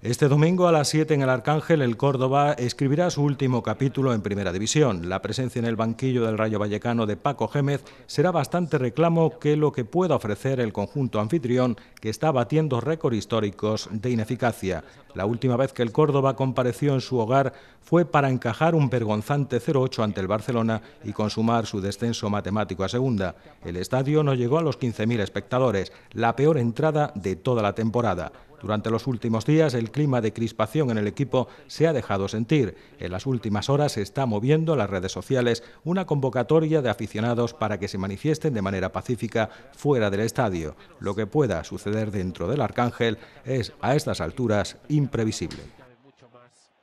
Este domingo a las 7 en el Arcángel, el Córdoba escribirá su último capítulo en Primera División. La presencia en el banquillo del Rayo Vallecano de Paco Gémez será bastante reclamo que lo que pueda ofrecer el conjunto anfitrión, que está batiendo récords históricos de ineficacia. La última vez que el Córdoba compareció en su hogar fue para encajar un vergonzante 0-8 ante el Barcelona y consumar su descenso matemático a segunda. El estadio no llegó a los 15.000 espectadores, la peor entrada de toda la temporada. Durante los últimos días el clima de crispación en el equipo se ha dejado sentir. En las últimas horas se está moviendo las redes sociales una convocatoria de aficionados para que se manifiesten de manera pacífica fuera del estadio. Lo que pueda suceder dentro del Arcángel es a estas alturas imprevisible.